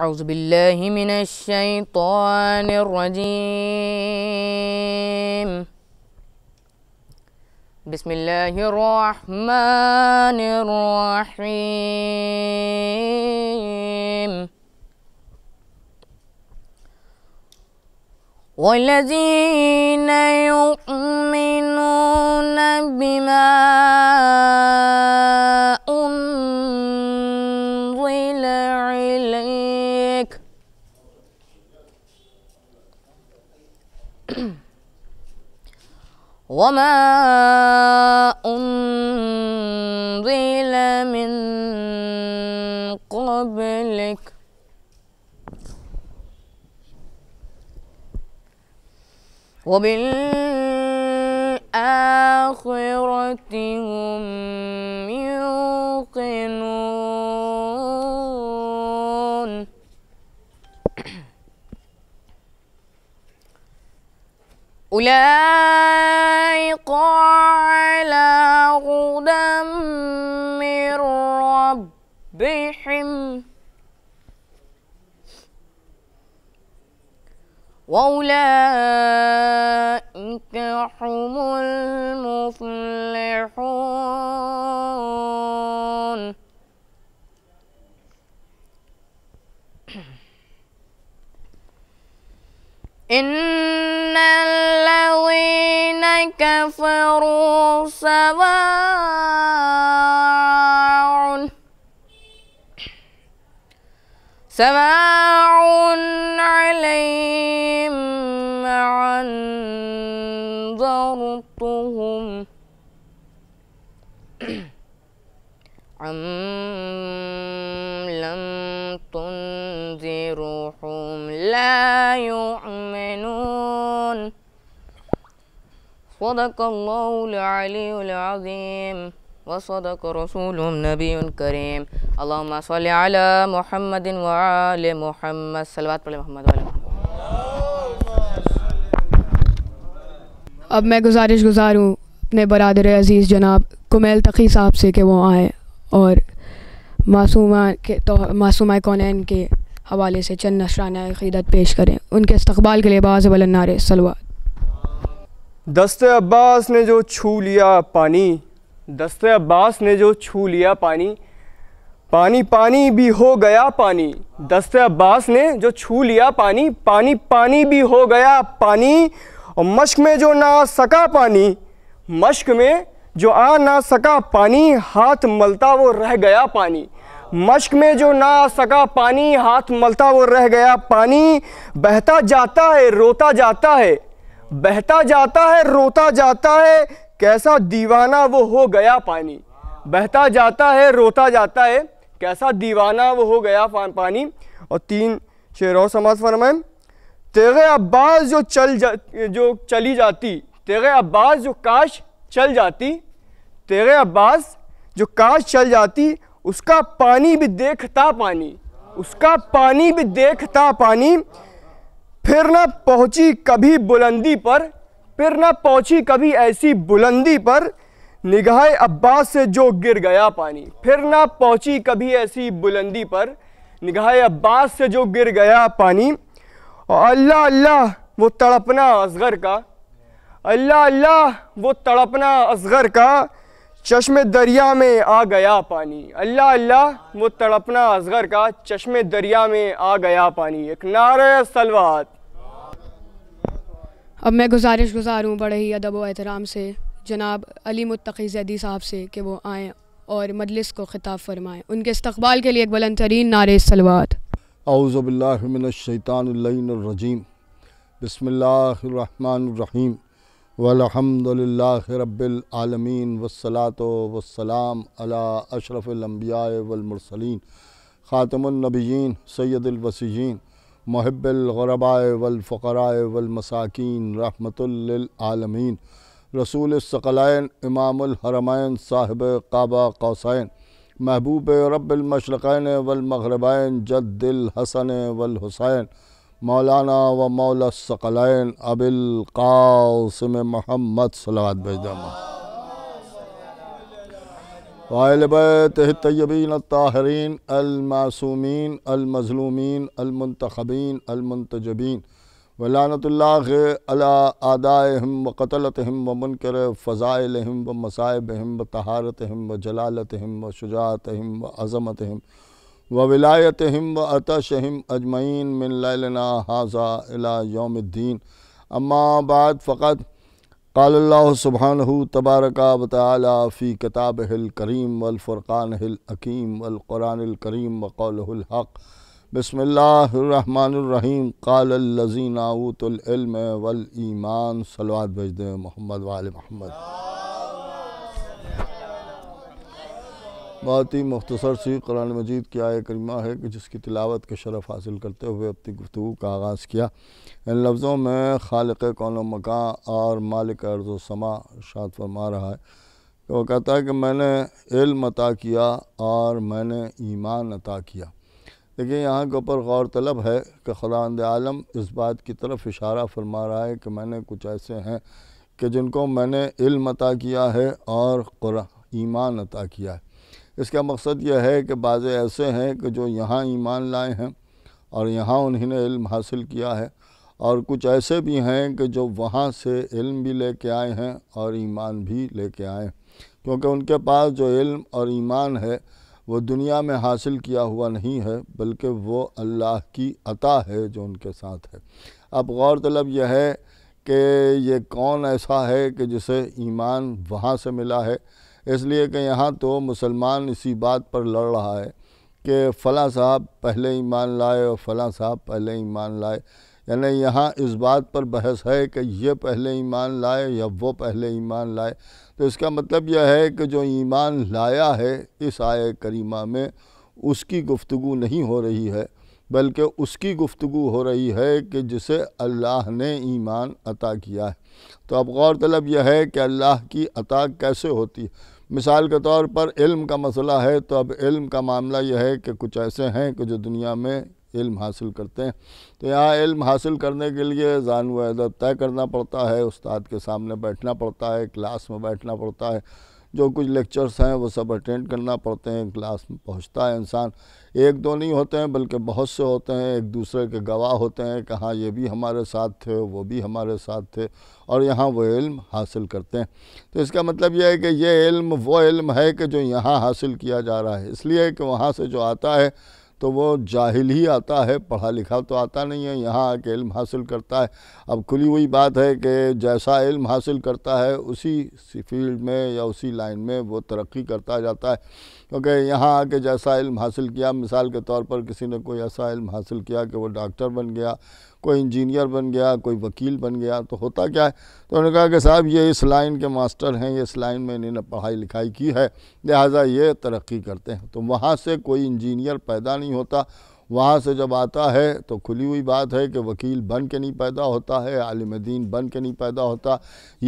أعوذ بالله من الشيطان الرجيم بسم الله الرحمن الرحيم والذين يؤمنون بما وما أنزل من قبلك وبالآخرة هم يوقنون أولئك ويقع على هدى من ربهم وأولئك هم المفلحون إن كفروا سواء سواء عليهم أنذرتهم أم لم تنذرهم لا يؤمنون صدق الله العلي العظيم وصدق رسول النبي الكريم اللهم صل على محمد وعلى محمد صلوات पढ़े محمد وعلى अब मैं गुजारिश गुजार अपने बरदर अज़ीज़ जनाब कुमेल तकी साहब से कि वो आए और मासूमा के तो मासूमा कौन के हवाले से चंद नशराना ख़ीदत पेश करें उनके इस्तबाल के लिए बाज़ नारे सलवा दस्ते अब्बास ने जो छू लिया पानी दस्त अब्बास ने जो छू लिया पानी पानी पानी भी हो गया पानी दस्त अब्बास ने जो छू लिया पानी पानी पानी भी हो गया पानी और मश्क में जो ना सका पानी मश्क में जो आ ना सका पानी हाथ मलता वो रह गया पानी मश्क में जो ना आ सका पानी हाथ मलता वो रह गया पानी बहता जाता है रोता जाता है बहता जाता है रोता जाता है कैसा दीवाना वो हो गया पानी बहता जाता है रोता जाता है कैसा दीवाना वो हो गया पानी और तीन शेर और समाज फरमाए तेरे अब्बास जो चल जा जो चली जाती तेरे अब्बास जो काश चल जाती तेरे अब्बास जो काश चल जाती उसका पानी भी देखता पानी उसका पानी भी देखता पानी फिर ना पहुंची कभी बुलंदी पर फिर ना पहुंची कभी ऐसी बुलंदी पर निगाह अब्बास से जो गिर गया पानी फिर ना पहुंची कभी ऐसी बुलंदी पर निगाह अब्बास से जो गिर गया पानी और अल्लाह अल्लाह वो तड़पना असगर का अल्लाह अल्लाह वो तड़पना असगर का चश्मे दरिया में आ गया पानी अल्लाह अल्लाह वो तड़पना असगर का चश्मे दरिया में आ गया पानी एक नारे सलवात अब मैं गुजारिश गुजार हूँ बड़े ही अदब व एहतराम से जनाब अली मुतकी जैदी साहब से कि वो आएँ और मजलिस को ख़िताब फरमाएँ उनके इस्तबाल के लिए एक बुलंद तरीन नारे सलवात अउज़बिल्लिनशैतानरजीम बसमीम वलहमदिल्ला रबालमीन वसलात वसलाम अला अशरफ़लम्बिया वलमरसलिन ख़ातमनबीन सैदुलवसीन महबलगरबा वलफ़रा वलमसाकिन रहमतलमीन रसूल सकलैन इमामहरमैन साहब काबा कौसैन महबूब रब्लमशरक़ैन वलमगरबैन जद्दिल हसन वलहुसैन मौलाना व मौल सकलैन अबिल कासम महमद सलाद भेजा वालबतबीन ताहरीन अलमासूमिन अलमजलूमिन अलमंतखबीन अलमंतजबीन वलानतल्लाह आदाम व हम व मुनकर हम व मसाइबहम व तहारतहम व जलालतहम व हम व हम व विलायत हम व हम अजमैन मिन लाना हाजा अला योमद्दीन अम्मा बाद फ़कत क़ाल सुबहान तबारक बताली कताब हिल करीम अलफ़ुरक़ान हिल अकीम अलक़ुरान करीम बकौलहक़ बसमीम कालज़ीनाऊतम वल सलवाद भेज दें मोहम्मद वाल महमद बहुत ही मुख्तसर सी कुरान मजीद की आय करीमा है कि जिसकी तिलावत के शरफ़ हासिल करते हुए अपनी गुफ्तु का आगाज़ किया इन लफ्ज़ों में खालक कौन मकान और मालिक समा शाद फरमा रहा है तो वो कहता है कि मैंने इल्म अता किया और मैंने ईमान अता किया देखिए यहाँ के ऊपर गौर तलब है कि खुदांद आलम इस बात की तरफ इशारा फरमा रहा है कि मैंने कुछ ऐसे हैं कि जिनको मैंने इल्म अता किया है और ईमान अता किया है इसका मकसद यह है कि बाज़ ऐसे हैं कि जो यहाँ ईमान लाए हैं और यहाँ उन्होंने इल्म हासिल किया है और कुछ ऐसे भी हैं कि जो वहाँ से इल्म भी लेके आए हैं और ईमान भी लेके आए हैं क्योंकि उनके पास जो इल्म और ईमान है वो दुनिया में हासिल किया हुआ नहीं है बल्कि वो अल्लाह की अता है जो उनके साथ है अब गौर तलब यह है कि ये कौन ऐसा है कि जिसे ईमान वहाँ से मिला है इसलिए कि यहाँ तो मुसलमान इसी बात पर लड़ रहा है कि फ़लाँ साहब पहले ईमान लाए और फ़लाँ साहब पहले ईमान लाए यानी यहाँ इस बात पर बहस है कि ये पहले ईमान लाए या वो पहले ईमान लाए तो इसका मतलब यह है कि जो ईमान लाया है इस आय करीमा में उसकी गुफ्तु नहीं हो रही है बल्कि उसकी गुफ्तु हो रही है कि जिसे अल्लाह ने ईमान अता किया है तो अब गौरतलब यह है कि अल्लाह की अता कैसे होती है मिसाल के तौर पर इल्म का मसला है तो अब इल्म का मामला यह है कि कुछ ऐसे हैं कि जो दुनिया में इल्म हासिल करते हैं तो यहाँ इल्म हासिल करने के लिए जान अदब तय करना पड़ता है उस्ताद के सामने बैठना पड़ता है क्लास में बैठना पड़ता है जो कुछ लेक्चर्स हैं वो सब अटेंड करना पड़ते हैं क्लास में पहुँचता है इंसान एक दो नहीं होते हैं बल्कि बहुत से होते हैं एक दूसरे के गवाह होते हैं कि हाँ ये भी हमारे साथ थे वो भी हमारे साथ थे और यहाँ वो इल्म हासिल करते हैं तो इसका मतलब यह है कि ये इल्म वो इल्म है कि जो यहाँ हासिल किया जा रहा है इसलिए कि वहाँ से जो आता है तो वो जाहिल ही आता है पढ़ा लिखा तो आता नहीं है यहाँ आके इल्म हासिल करता है अब खुली हुई बात है कि जैसा इल्म हासिल करता है उसी फील्ड में या उसी लाइन में वो तरक्की करता जाता है क्योंकि यहाँ आके जैसा इल्म हासिल किया मिसाल के तौर पर किसी ने कोई ऐसा इल्म हासिल किया कि वो डॉक्टर बन गया कोई इंजीनियर बन गया कोई वकील बन गया तो होता क्या है तो उन्होंने कहा कि साहब ये इस लाइन के मास्टर हैं ये इस लाइन में इन्होंने पढ़ाई लिखाई की है लिहाजा ये तरक्की करते हैं तो वहाँ से कोई इंजीनियर पैदा नहीं होता वहाँ से जब आता है तो खुली हुई बात है कि वकील बन के नहीं पैदा होता है आलिम दीन बन के नहीं पैदा होता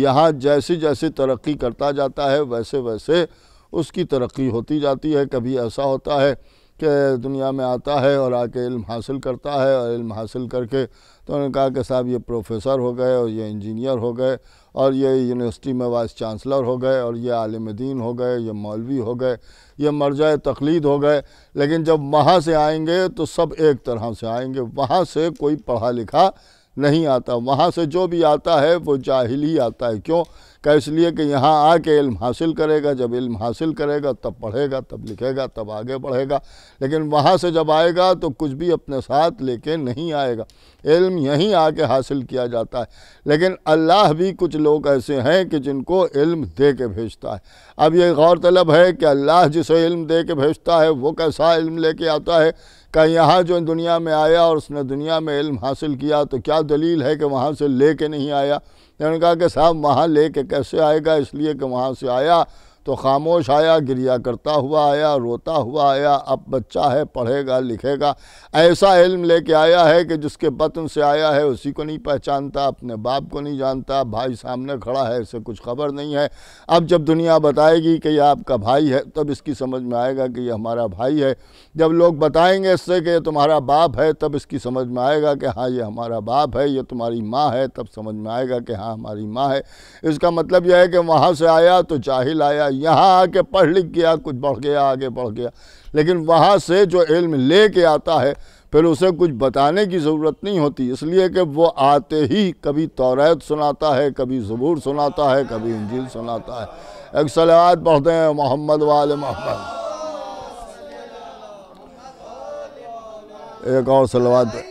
यहाँ जैसे जैसी तरक्की करता जाता है वैसे वैसे उसकी तरक्की होती जाती है कभी ऐसा होता है के दुनिया में आता है और आके इल्म हासिल करता है और इल्म हासिल करके तो उन्होंने कहा कि साहब ये प्रोफेसर हो गए और ये इंजीनियर हो गए और ये यूनिवर्सिटी में वाइस चांसलर हो गए और ये आलिम दीन हो गए ये मौलवी हो गए ये मरजा तकलीद हो गए लेकिन जब वहाँ से आएंगे तो सब एक तरह से आएंगे वहाँ से कोई पढ़ा लिखा नहीं आता वहाँ से जो भी आता है वो जाहिल ही आता है क्यों का इसलिए कि यहाँ आके इल्म हासिल करेगा जब इल्म हासिल करेगा तब पढ़ेगा तब लिखेगा तब आगे बढ़ेगा लेकिन वहाँ से जब आएगा तो कुछ भी अपने साथ लेके नहीं आएगा इल्म यहीं आके हासिल किया जाता है लेकिन अल्लाह भी कुछ लोग ऐसे हैं कि जिनको इल्म दे के भेजता है अब ये गौरतलब है कि अल्लाह जिसे इल्म दे के भेजता है वो कैसा इल्म लेके आता है का यहाँ जो दुनिया में आया और उसने दुनिया में इल्म हासिल किया तो क्या दलील है कि वहाँ से ले नहीं आया उन्होंने कहा कि साहब वहाँ ले कैसे आएगा इसलिए कि वहाँ से आया तो खामोश आया गिरिया करता हुआ आया रोता हुआ आया अब बच्चा है पढ़ेगा लिखेगा ऐसा इल्म लेके आया है कि जिसके बतन से आया है उसी को नहीं पहचानता अपने बाप को नहीं जानता भाई सामने खड़ा है इससे कुछ खबर नहीं है अब जब दुनिया बताएगी कि यह आपका भाई है तब इसकी समझ में आएगा कि यह हमारा भाई है जब लोग बताएंगे इससे कि यह तुम्हारा बाप है तब इसकी समझ में आएगा कि हाँ ये हमारा बाप है ये तुम्हारी माँ है तब समझ में आएगा कि हाँ हमारी माँ है इसका मतलब यह है कि वहाँ से आया तो जाहिल आया यहाँ आके पढ़ लिख गया कुछ बढ़ गया आगे बढ़ गया लेकिन वहाँ से जो इल्म ले के आता है फिर उसे कुछ बताने की ज़रूरत नहीं होती इसलिए कि वो आते ही कभी तौरात सुनाता है कभी ज़बूर सुनाता है कभी इंजील सुनाता है एक सलावात पढ़ते हैं मोहम्मद वाल मोहम्मद एक और सलावात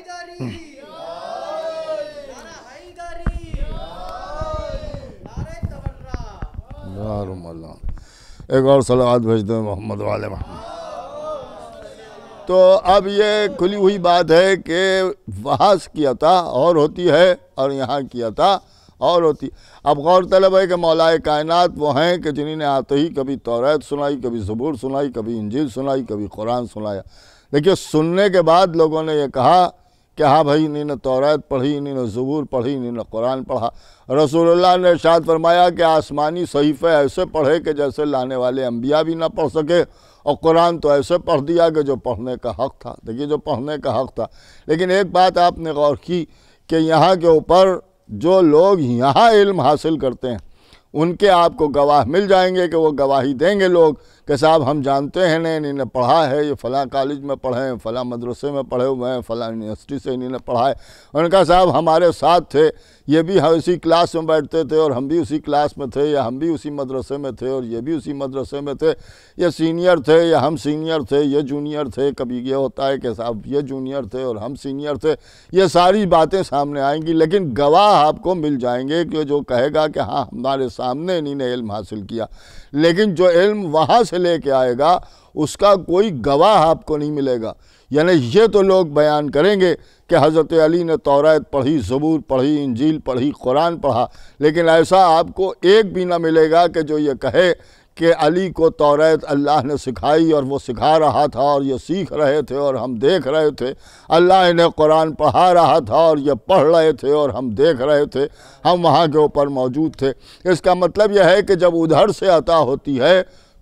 Allahumma Allah. एक और सलावाद भेज दें मोहम्मद वाले मोहम्मद तो अब ये खुली हुई बात है कि वहाँ की अता और होती है और यहाँ की अता और होती अब गौरतलब है कि मौलाए कायनात वो हैं कि जिन्होंने आते ही कभी तौरत सुनाई कभी जबूर सुनाई कभी इंजील सुनाई कभी कुरान सुनाया देखिए सुनने के बाद लोगों ने ये कहा कि हाँ भाई नहीं ने तौरात पढ़ी नहीं ने जबूर पढ़ी नहीं ने कुरान पढ़ा रसूलुल्लाह ने इरशाद फरमाया कि आसमानी सहीफ़े ऐसे पढ़े कि जैसे लाने वाले अम्बिया भी ना पढ़ सके और कुरान तो ऐसे पढ़ दिया कि जो पढ़ने का हक़ था देखिए जो पढ़ने का हक़ था लेकिन एक बात आपने गौर की कि यहाँ के ऊपर जो लोग यहाँ इल्म हासिल करते हैं उनके आपको गवाह मिल जाएंगे कि वो गवाही देंगे लोग कि साहब हम जानते हैं ना इन्हें पढ़ा है ये फ़लाँ कॉलेज में पढ़े हैं फ़लाँ मदरसे में पढ़े हुए हैं फ़लाँ यूनिवर्सिटी से इन्हें पढ़ा है उनका साहब हमारे साथ थे ये भी हम इसी क्लास में बैठते थे और हम भी उसी क्लास में थे या हम भी उसी मदरसे में थे और ये भी उसी मदरसे में थे ये सीनियर थे या हम सीनियर थे ये जूनियर थे कभी ये होता है कि साहब ये जूनियर थे और हम सीनियर थे ये सारी बातें सामने आएंगी लेकिन गवाह आपको मिल जाएंगे कि जो कहेगा कि हाँ हमारे सामने इन्हीं ने इल्म हासिल किया लेकिन जो इल्म वहाँ से से लेके आएगा उसका कोई गवाह आपको नहीं मिलेगा यानी ये तो लोग बयान करेंगे कि हज़रत अली ने तौरात पढ़ी ज़बूर पढ़ी इंजील पढ़ी कुरान पढ़ा लेकिन ऐसा आपको एक भी ना मिलेगा कि जो ये कहे कि अली को तौरात अल्लाह ने सिखाई और वो सिखा रहा था और ये सीख रहे थे और हम देख रहे थे अल्लाह इन्हें कुरान पढ़ा रहा था और ये पढ़ रहे थे और हम देख रहे थे हम वहाँ के ऊपर मौजूद थे इसका मतलब यह है कि जब उधर से अता होती है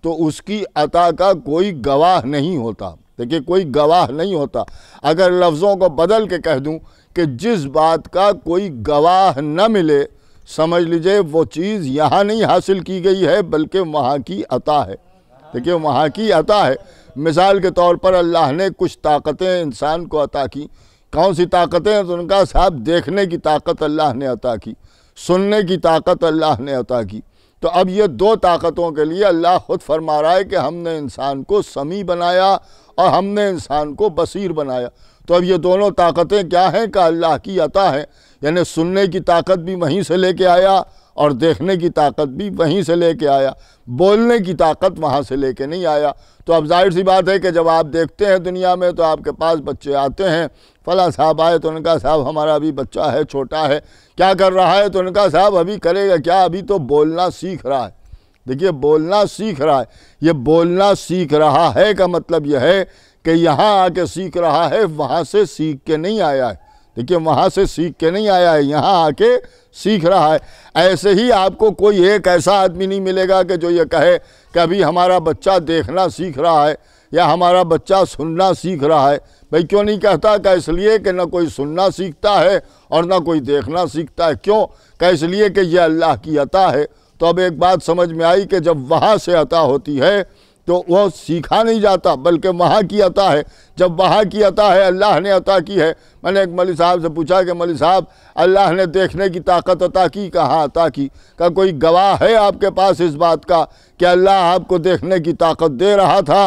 तो उसकी अता का कोई गवाह नहीं होता देखिए कोई गवाह नहीं होता अगर लफ्ज़ों को बदल के कह दूं कि जिस बात का कोई गवाह न मिले समझ लीजिए वो चीज़ यहाँ नहीं हासिल की गई है बल्कि वहाँ की अता है देखिए वहाँ की अता है मिसाल के तौर पर अल्लाह ने कुछ ताकतें इंसान को अता की कौन सी ताकतें तो उनका साहब देखने की ताकत अल्लाह ने अता की सुनने की ताकत अल्लाह ने अता की तो अब ये दो ताकतों के लिए अल्लाह खुद फरमा रहा है कि हमने इंसान को समी बनाया और हमने इंसान को बसीर बनाया तो अब ये दोनों ताकतें क्या हैं का अल्लाह की अता है यानी सुनने की ताकत भी वहीं से लेके आया और देखने की ताकत भी वहीं से लेके आया बोलने की ताकत वहाँ से लेके नहीं आया तो अब जाहिर सी बात है कि जब आप देखते हैं दुनिया में तो आपके पास बच्चे आते हैं फला साहब आए तो उनका साहब हमारा अभी बच्चा है छोटा है क्या कर रहा है तो उनका साहब अभी करेगा क्या अभी तो बोलना सीख रहा है देखिए बोलना सीख रहा है ये बोलना सीख रहा है का मतलब यह है कि यहाँ आके सीख रहा है वहाँ से सीख के नहीं आया है देखिए वहाँ से सीख के नहीं आया है यहाँ आके सीख रहा है ऐसे ही आपको कोई एक ऐसा आदमी नहीं मिलेगा कि जो ये कहे कि अभी हमारा बच्चा देखना सीख रहा है या हमारा बच्चा सुनना सीख रहा है भाई क्यों नहीं कहता क्या इसलिए कि ना कोई सुनना सीखता है और ना कोई देखना सीखता है क्यों क्या इसलिए कि यह अल्लाह की अता है तो अब एक बात समझ में आई कि जब वहाँ से अता होती है तो वह सीखा नहीं जाता बल्कि वहाँ की अता है जब वहाँ की अता है अल्लाह ने अता की है मैंने एक मलिक साहब से पूछा कि मलिक साहब अल्लाह ने देखने की ताकत अता की कहाँ अता की का कोई गवाह है आपके पास इस बात का कि अल्लाह आपको देखने की ताकत दे रहा था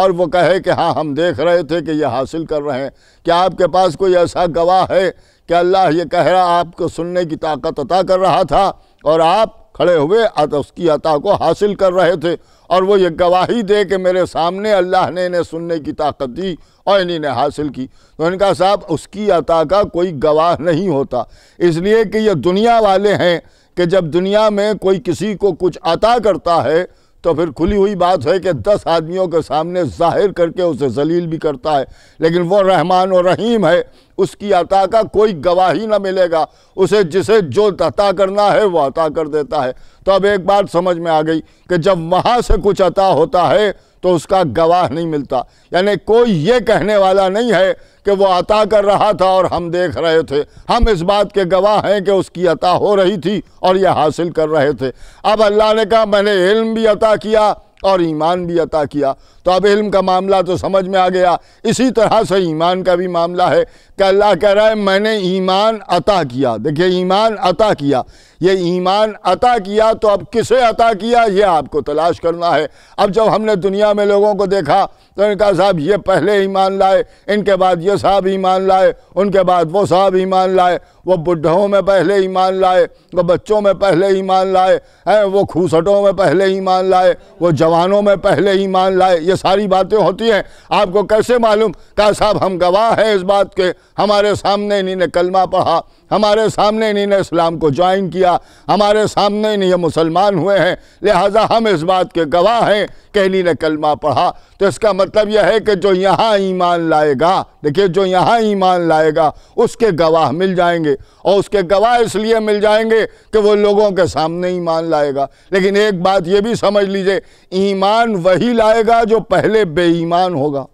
और वो कहे कि हाँ हम देख रहे थे कि यह हासिल कर रहे हैं क्या आपके पास कोई ऐसा गवाह है कि अल्लाह ये कह रहा आपको सुनने की ताकत अता कर रहा था और आप खड़े हुए उसकी अता को हासिल कर रहे थे और वो ये गवाही दे कि मेरे सामने अल्लाह ने इन्हें सुनने की ताकत दी और इन्हीं ने हासिल की तो इनका साहब उसकी अता का कोई गवाह नहीं होता इसलिए कि ये दुनिया वाले हैं कि जब दुनिया में कोई किसी को कुछ अता करता है तो फिर खुली हुई बात है कि दस आदमियों के सामने जाहिर करके उसे जलील भी करता है लेकिन वो रहमान और रहीम है उसकी अता का कोई गवाही ना मिलेगा उसे जिसे जो अता करना है वो अता कर देता है तो अब एक बात समझ में आ गई कि जब वहाँ से कुछ अता होता है तो उसका गवाह नहीं मिलता यानी कोई ये कहने वाला नहीं है कि वो अता कर रहा था और हम देख रहे थे हम इस बात के गवाह हैं कि उसकी अता हो रही थी और यह हासिल कर रहे थे अब अल्लाह ने कहा मैंने इल्म भी अता किया और ईमान भी अता किया तो अब इल्म का मामला तो समझ में आ गया इसी तरह से ईमान का भी मामला है कि अल्लाह कह रहा है मैंने ईमान अता किया देखिए ईमान अता किया ये ईमान अता किया तो अब किसे अता किया ये आपको तलाश करना है अब जब हमने दुनिया में लोगों को देखा तो इनका कहा साहब ये पहले ईमान लाए इनके बाद ये साहब ईमान लाए उनके बाद वो साहब ईमान लाए वो बुढ़ों में पहले ईमान लाए वो बच्चों में पहले ईमान लाए हैं वो खूसटों में पहले ईमान लाए वो जवानों में पहले ईमान लाए ये सारी बातें होती हैं आपको कैसे मालूम का साहब हम गवाह हैं इस बात के हमारे सामने इन्हीं ने कलमा पढ़ा हमारे सामने इन्हीं इस्लाम को ज्वाइन किया हमारे सामने इन्हीं मुसलमान हुए हैं लिहाजा हम इस बात के गवाह हैं कि इन्हीं ने कलमा पढ़ा तो इसका मतलब यह है कि जो यहाँ ईमान लाएगा देखिए जो यहाँ ईमान लाएगा उसके गवाह मिल जाएंगे और उसके गवाह इसलिए मिल जाएंगे कि वो लोगों के सामने ईमान लाएगा लेकिन एक बात ये भी समझ लीजिए ईमान वही लाएगा जो पहले बेईमान होगा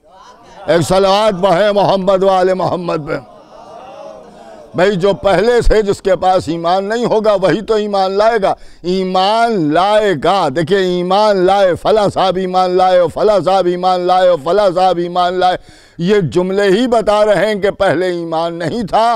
एक सलवाद पढ़े मोहम्मद वाले मोहम्मद पे भाई जो पहले से जिसके पास ईमान नहीं होगा वही तो ईमान लाएगा ईमान लाएगा देखिए ईमान लाए फला साहब ईमान लाए और फला साहब ईमान लाए और फला साहब ईमान लाए ये जुमले ही बता रहे हैं कि पहले ईमान नहीं था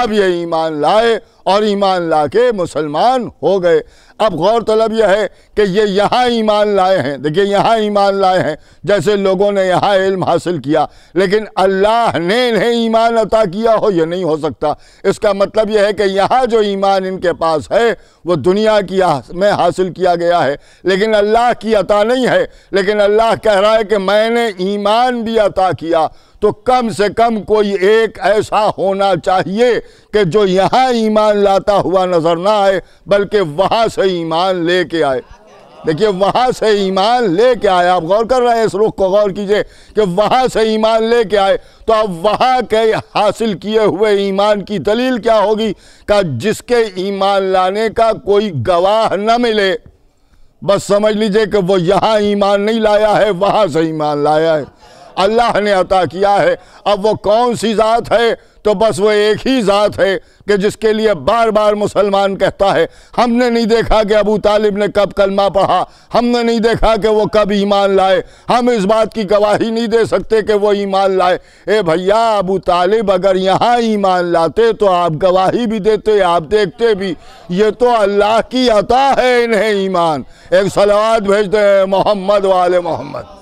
अब ये ईमान लाए और ईमान ला के मुसलमान हो गए अब गौर तलब यह है कि ये यहाँ ईमान लाए हैं देखिए यहाँ ईमान लाए हैं जैसे लोगों ने यहाँ इल्म हासिल किया लेकिन अल्लाह ने इन्हें ईमान अता किया हो यह नहीं हो सकता इसका मतलब यह है कि यहाँ जो ईमान इनके पास है वो दुनिया की में हासिल किया गया है लेकिन अल्लाह की अता नहीं है लेकिन अल्लाह कह रहा है कि मैंने ईमान भी अता किया तो कम से कम कोई एक ऐसा होना चाहिए कि जो यहाँ ईमान लाता हुआ नजर ना आए बल्कि वहाँ से ईमान लेके आए देखिए वहाँ से ईमान ले के आए आप गौर कर रहे हैं इस रुख को गौर कीजिए कि वहाँ से ईमान ले के आए तो अब वहाँ के हासिल किए हुए ईमान की दलील क्या होगी का जिसके ईमान लाने का कोई गवाह न मिले बस समझ लीजिए कि वो यहाँ ईमान नहीं लाया है वहाँ से ईमान लाया है अल्लाह ने अता किया है अब वो कौन सी ज़ात है तो बस वो एक ही ज़ात है कि जिसके लिए बार बार मुसलमान कहता है हमने नहीं देखा कि अबू तालिब ने कब कलमा पढ़ा हमने नहीं देखा कि वो कब ईमान लाए हम इस बात की गवाही नहीं दे सकते कि वो ईमान लाए ए भैया अबू तालिब अगर यहाँ ईमान लाते तो आप गवाही भी देते आप देखते भी ये तो अल्लाह की अता है इन्हें ईमान एक सलावाद भेज हैं मोहम्मद वाले मोहम्मद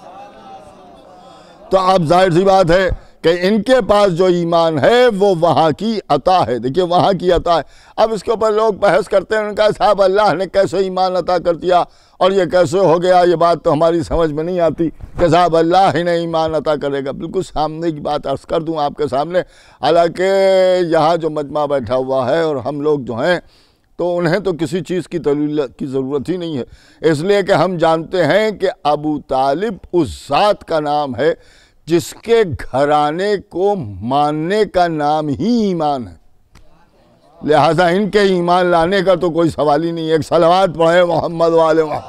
तो आप जाहिर सी बात है कि इनके पास जो ईमान है वो वहाँ की अता है देखिए वहाँ की अता है अब इसके ऊपर लोग बहस करते हैं उनका साहब अल्लाह ने कैसे ईमान अता कर दिया और ये कैसे हो गया ये बात तो हमारी समझ में नहीं आती कि साहब अल्लाह ही ने ईमान अता करेगा बिल्कुल सामने की बात अर्ज़ कर दूँ आपके सामने हालाँकि यहाँ जो मजमा बैठा हुआ है और हम लोग जो हैं तो उन्हें तो किसी चीज़ की दलील की ज़रूरत ही नहीं है इसलिए कि हम जानते हैं कि अबू तालिब उस ज़ात का नाम है जिसके घराने को मानने का नाम ही ईमान है लिहाजा इनके ईमान लाने का तो कोई सवाल ही नहीं है एक सलवात पढ़े मोहम्मद वाले वहां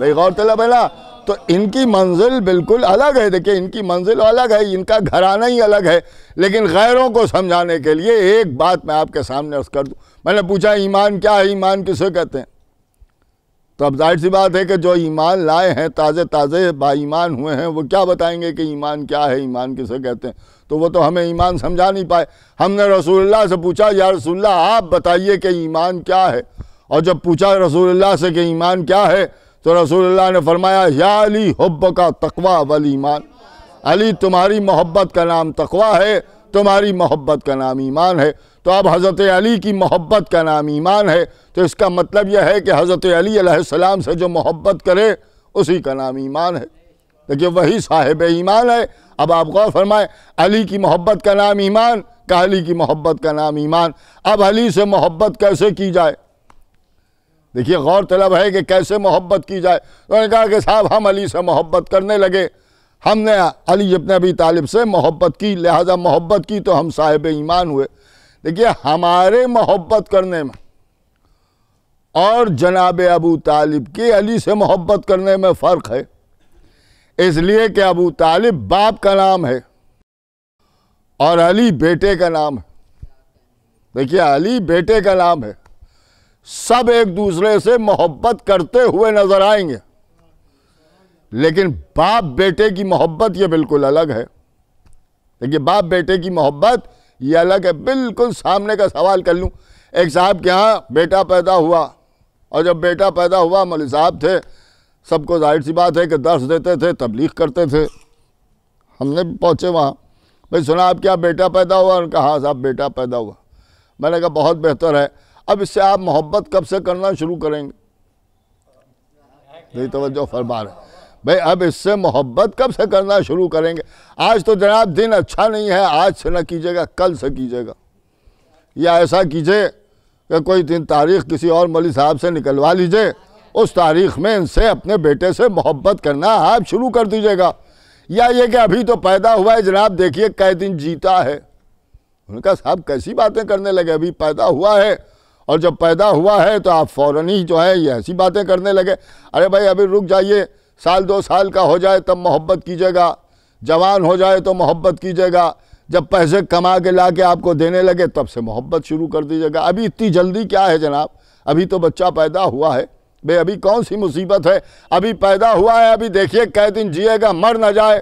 भाई गौर है ना तो इनकी मंजिल बिल्कुल अलग है देखिए इनकी मंजिल अलग है इनका घराना ही अलग है लेकिन गैरों को समझाने के लिए एक बात मैं आपके सामने अर्ज कर दूँ मैंने पूछा ईमान क्या है ईमान किसे कहते हैं तो अब जाहिर सी बात है कि जो ईमान लाए हैं ताज़े ताज़े बाईमान हुए हैं वो क्या बताएंगे कि ईमान क्या है ईमान किसे कहते हैं तो वो तो हमें ईमान समझा नहीं पाए हमने रसूलुल्लाह से पूछा या रसूलुल्लाह आप बताइए कि ईमान क्या है और जब पूछा रसूलुल्लाह से कि ईमान क्या है तो रसूलुल्लाह ने फरमाया या अली हब्ब का तकवा वल ईमान अली तुम्हारी मोहब्बत का नाम तकवा है तुम्हारी मोहब्बत का नाम ईमान है तो अब हज़रत अली की मोहब्बत का नाम ईमान है तो इसका मतलब यह है कि हज़रत अली सलाम से जो मोहब्बत करे उसी का नाम ईमान है देखिए वही साहिब ईमान है अब आप गौर फरमाएं अली की मोहब्बत का नाम ईमान का अली की मोहब्बत का नाम ईमान अब अली से मोहब्बत कैसे की जाए देखिए गौर तलब है कि कैसे मोहब्बत की जाए उन्होंने कहा कि साहब हम अली से मोहब्बत करने लगे हमने अली अपने अभी तालिब से मोहब्बत की लिहाजा मोहब्बत की तो हम साहिब ईमान हुए देखिए हमारे मोहब्बत करने में और जनाब अबू तालिब की अली से मोहब्बत करने में फ़र्क है इसलिए कि अबू तालिब बाप का नाम है और अली बेटे का नाम है देखिए अली बेटे का नाम है सब एक दूसरे से मोहब्बत करते हुए नज़र आएंगे लेकिन बाप बेटे की मोहब्बत ये बिल्कुल अलग है देखिए बाप बेटे की मोहब्बत ये अलग है बिल्कुल सामने का सवाल कर लूँ एक साहब के यहाँ बेटा पैदा हुआ और जब बेटा पैदा हुआ मौलवी साहब थे सबको जाहिर सी बात है कि दर्श देते थे तबलीग करते थे हमने भी पहुँचे वहाँ भाई सुना आप क्या बेटा पैदा हुआ उनका हाँ साहब बेटा पैदा हुआ मैंने कहा बहुत बेहतर है अब इससे आप मोहब्बत कब से करना शुरू करेंगे नहीं तो फरमा रहे भाई अब इससे मोहब्बत कब से करना शुरू करेंगे आज तो जनाब दिन अच्छा नहीं है आज से ना कीजिएगा कल से कीजिएगा या ऐसा कीजिए कि कोई दिन तारीख किसी और मौली साहब से निकलवा लीजिए उस तारीख में इनसे अपने बेटे से मोहब्बत करना आप शुरू कर दीजिएगा या ये कि अभी तो पैदा हुआ है जनाब देखिए कै दिन जीता है उनका साहब कैसी बातें करने लगे अभी पैदा हुआ है और जब पैदा हुआ है तो आप फ़ौर ही जो है ये ऐसी बातें करने लगे अरे भाई अभी रुक जाइए साल दो साल का हो जाए तब मोहब्बत कीजिएगा जवान हो जाए तो मोहब्बत कीजिएगा जब पैसे कमा के ला के आपको देने लगे तब से मोहब्बत शुरू कर दीजिएगा अभी इतनी जल्दी क्या है जनाब अभी तो बच्चा पैदा हुआ है भाई अभी कौन सी मुसीबत है अभी पैदा हुआ है अभी देखिए कई दिन जिएगा मर ना जाए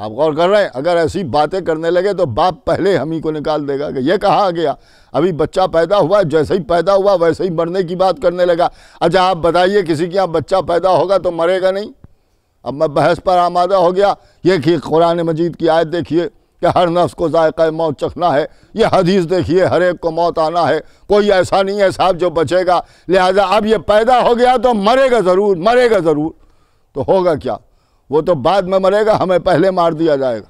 आप गौर कर रहे हैं अगर ऐसी बातें करने लगे तो बाप पहले हम ही को निकाल देगा कि ये कहाँ गया अभी बच्चा पैदा हुआ जैसे ही पैदा हुआ वैसे ही मरने की बात करने लगा अच्छा आप बताइए किसी के यहाँ बच्चा पैदा होगा तो मरेगा नहीं अब मैं बहस पर आमादा हो गया ये कि कुरान मजीद की आयत देखिए कि हर नफ्स को ज़ायक़ा मौत चखना है ये हदीस देखिए हर एक को मौत आना है कोई ऐसा नहीं है साहब जो बचेगा लिहाजा अब ये पैदा हो गया तो मरेगा ज़रूर मरेगा ज़रूर तो होगा क्या वो तो बाद में मरेगा हमें पहले मार दिया जाएगा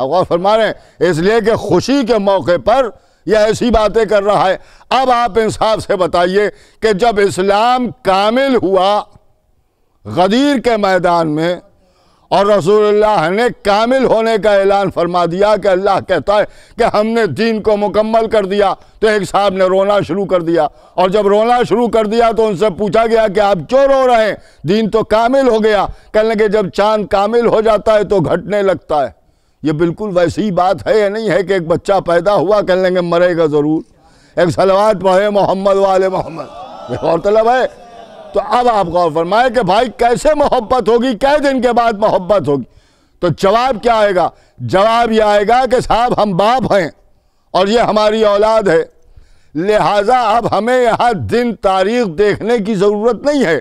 आप गौर फरमा रहे इसलिए कि खुशी के मौके पर यह ऐसी बातें कर रहा है अब आप इंसाफ से बताइए कि जब इस्लाम कामिल हुआ गदीर के मैदान में और रसूलुल्लाह ने कामिल होने का ऐलान फरमा दिया कि अल्लाह कहता है कि हमने दीन को मुकम्मल कर दिया तो एक साहब ने रोना शुरू कर दिया और जब रोना शुरू कर दिया तो उनसे पूछा गया कि आप क्यों रो रहे हैं दीन तो कामिल हो गया कहने लगे जब चांद कामिल हो जाता है तो घटने लगता है ये बिल्कुल वैसी बात है या नहीं है कि एक बच्चा पैदा हुआ कह लेंगे मरेगा ज़रूर एक सलवात पढ़े मोहम्मद वाले मोहम्मद गौरतलब है तो अब आप गौर फरमाए कि भाई कैसे मोहब्बत होगी कै दिन के बाद मोहब्बत होगी तो जवाब क्या आएगा जवाब यह आएगा कि साहब हम बाप हैं और ये हमारी औलाद है लिहाजा अब हमें यहाँ दिन तारीख देखने की ज़रूरत नहीं है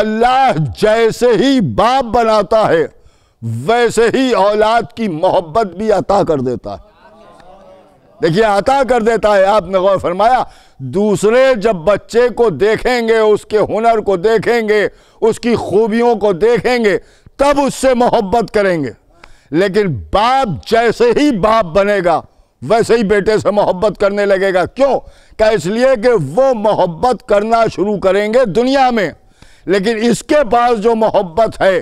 अल्लाह जैसे ही बाप बनाता है वैसे ही औलाद की मोहब्बत भी अता कर देता है देखिए आता कर देता है आपने गौर फरमाया दूसरे जब बच्चे को देखेंगे उसके हुनर को देखेंगे उसकी खूबियों को देखेंगे तब उससे मोहब्बत करेंगे लेकिन बाप जैसे ही बाप बनेगा वैसे ही बेटे से मोहब्बत करने लगेगा क्यों क्या इसलिए कि वो मोहब्बत करना शुरू करेंगे दुनिया में लेकिन इसके पास जो मोहब्बत है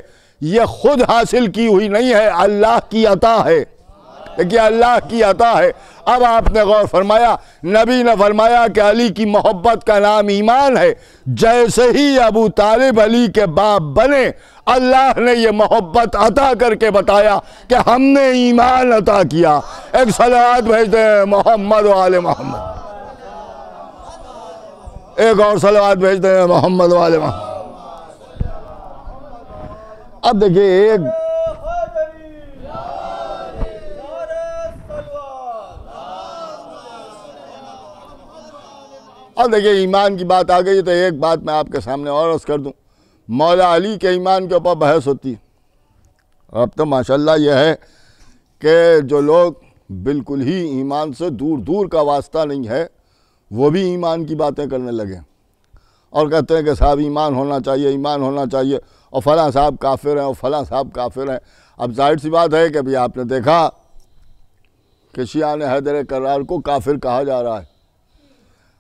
ये खुद हासिल की हुई नहीं है अल्लाह की अता है देखिए अल्लाह की अता है अब आपने गौर फरमाया नबी ने फरमाया कि अली की मोहब्बत का नाम ईमान है जैसे ही अबू तालिब अली के बाप बने अल्लाह ने यह मोहब्बत अता करके बताया कि हमने ईमान अता किया एक सलाद भेज हैं मोहम्मद वाले मोहम्मद एक और सलाद भेज हैं मोहम्मद वाले मोहम्मद अब देखिए एक और देखिए ईमान की बात आ गई तो एक बात मैं आपके सामने और अर्ज़ कर दूँ मौला अली के ईमान के ऊपर बहस होती अब तो माशाल्लाह यह है कि जो लोग बिल्कुल ही ईमान से दूर दूर का वास्ता नहीं है वो भी ईमान की बातें करने लगे और कहते हैं कि साहब ईमान होना चाहिए ईमान होना चाहिए और फलां साहब काफिर हैं और फलां साहब काफिर हैं अब जाहिर सी बात है कि अभी आपने देखा कि शिया ने हैदर करार को काफिर कहा जा रहा है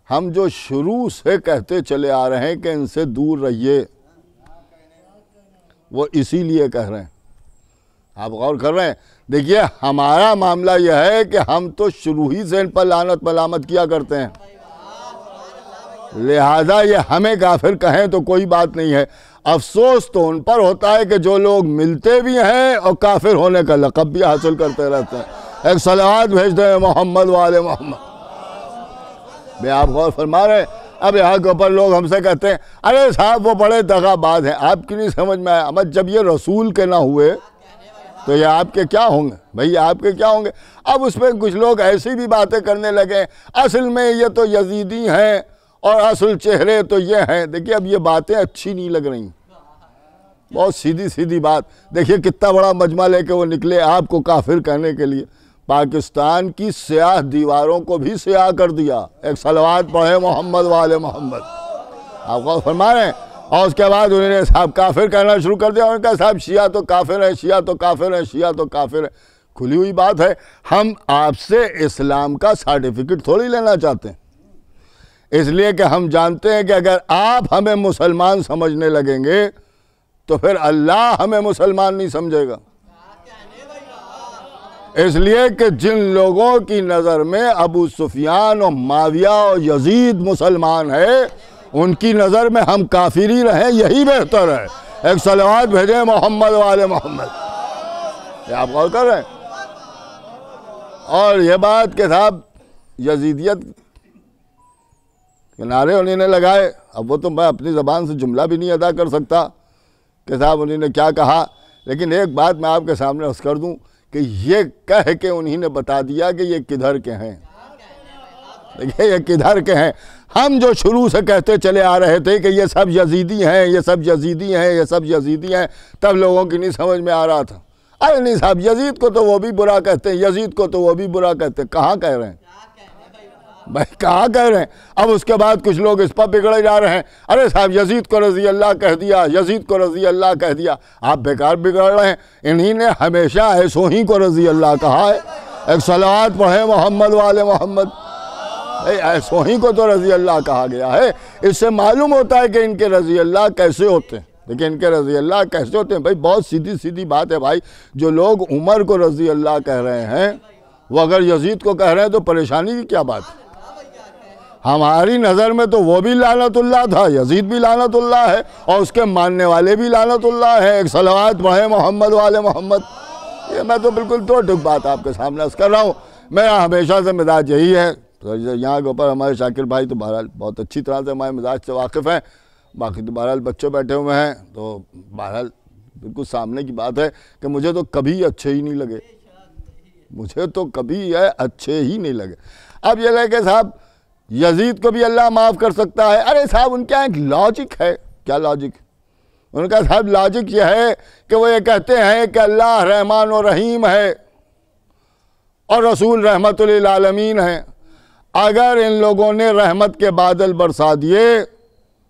हम जो शुरू से कहते चले आ रहे हैं कि इनसे दूर रहिए वो इसीलिए कह रहे हैं आप गौर कर रहे हैं देखिए हमारा मामला यह है कि हम तो शुरू ही से इन पर लानत मलामत किया करते हैं लिहाजा ये हमें काफिर कहें तो कोई बात नहीं है अफसोस तो उन पर होता है कि जो लोग मिलते भी हैं और काफिर होने का लकब भी हासिल करते रहते हैं एक सलाद भेज दें मोहम्मद वाले मोहम्मद बे आप गौर फरमा रहे हैं अब यहाँ के ऊपर लोग हमसे कहते हैं अरे साहब वो बड़े दगाबाज हैं आपकी नहीं समझ में आया मत जब ये रसूल के ना हुए तो ये आपके क्या होंगे भैया आपके क्या होंगे अब उसमें कुछ लोग ऐसी भी बातें करने लगे असल में ये तो यजीदी हैं और असल चेहरे तो ये हैं देखिए अब ये बातें अच्छी नहीं लग रही बहुत सीधी सीधी बात देखिए कितना बड़ा मजमा लेके वो निकले आपको काफिर कहने के लिए पाकिस्तान की स्याह दीवारों को भी स्याह कर दिया एक सलवार पढ़े मोहम्मद वाले मोहम्मद आपको फरमा रहे हैं और उसके बाद उन्होंने साहब काफिर कहना शुरू कर दिया उन्होंने कहा साहब शिया तो काफिर है शिया तो काफिर है शिया तो काफिर है खुली हुई बात है हम आपसे इस्लाम का सर्टिफिकेट थोड़ी लेना चाहते हैं इसलिए कि हम जानते हैं कि अगर आप हमें मुसलमान समझने लगेंगे तो फिर अल्लाह हमें मुसलमान नहीं समझेगा इसलिए कि जिन लोगों की नज़र में अबू सुफियान और माविया और यजीद मुसलमान है उनकी नज़र में हम काफिरी रहें यही बेहतर है एक सलवाद भेजें मोहम्मद वाले मोहम्मद आप गौर कर रहे हैं और यह बात के साहब यजीदियत के नारे उन्होंने लगाए अब वो तो मैं अपनी ज़बान से जुमला भी नहीं अदा कर सकता कि साहब उन्होंने क्या कहा लेकिन एक बात मैं आपके सामने हंस कर दूँ कि ये कह के उन्हीं ने बता दिया कि ये किधर के हैं देखिए ये किधर के हैं हम जो शुरू से कहते चले आ रहे थे कि ये सब यजीदी हैं ये सब यजीदी हैं ये सब यजीदी हैं तब लोगों की नहीं समझ में आ रहा था अरे नहीं साहब यजीद को तो वो भी बुरा कहते हैं यजीद को तो वो भी बुरा कहते हैं कहाँ कह रहे हैं भाई कहाँ कह रहे हैं अब उसके बाद कुछ लोग इस पर बिगड़े जा रहे हैं अरे साहब यजीद को रजी अल्लाह कह दिया यजीद को रजी अल्लाह कह दिया आप बेकार बिगड़ रहे हैं इन्हीं ने हमेशा ऐसो ही को रजी अल्लाह कहा है एक सलाद पढ़े मोहम्मद वाले मोहम्मद ऐसो ही को तो रजी अल्लाह कहा गया है इससे मालूम होता है कि इनके रजी अल्लाह कैसे होते हैं लेकिन इनके रजी अल्लाह कैसे होते हैं भाई बहुत सीधी सीधी बात है भाई जो लोग उमर को रजी अल्लाह कह रहे हैं वो अगर यजीद को कह रहे हैं तो परेशानी की क्या बात है हमारी नज़र में तो वो भी लानतुल्ला था यजीद भी लानतुल्ला है और उसके मानने वाले भी लानतुल्ला है एक सलवात पढ़े मोहम्मद वाले मोहम्मद ये मैं तो बिल्कुल दो टुक बात आपके सामने कर रहा हूँ मेरा हमेशा से मिजाज यही है तो यहाँ के ऊपर हमारे शाकिर भाई तो बहरहाल बहुत अच्छी तरह से हमारे मिजाज से वाकिफ़ हैं बाकी तो बहरहाल बच्चे बैठे हुए हैं तो बहरहाल बिल्कुल सामने की बात है कि मुझे तो कभी अच्छे ही नहीं लगे मुझे तो कभी यह अच्छे ही नहीं लगे अब ये लगे साहब यजीद को भी अल्लाह माफ़ कर सकता है अरे साहब उनके यहाँ एक लॉजिक है क्या लॉजिक उनका साहब लॉजिक यह है कि वो ये कहते हैं कि अल्लाह रहमान और रहीम है और रसूल रहमत आलमीन है अगर इन लोगों ने रहमत के बादल बरसा दिए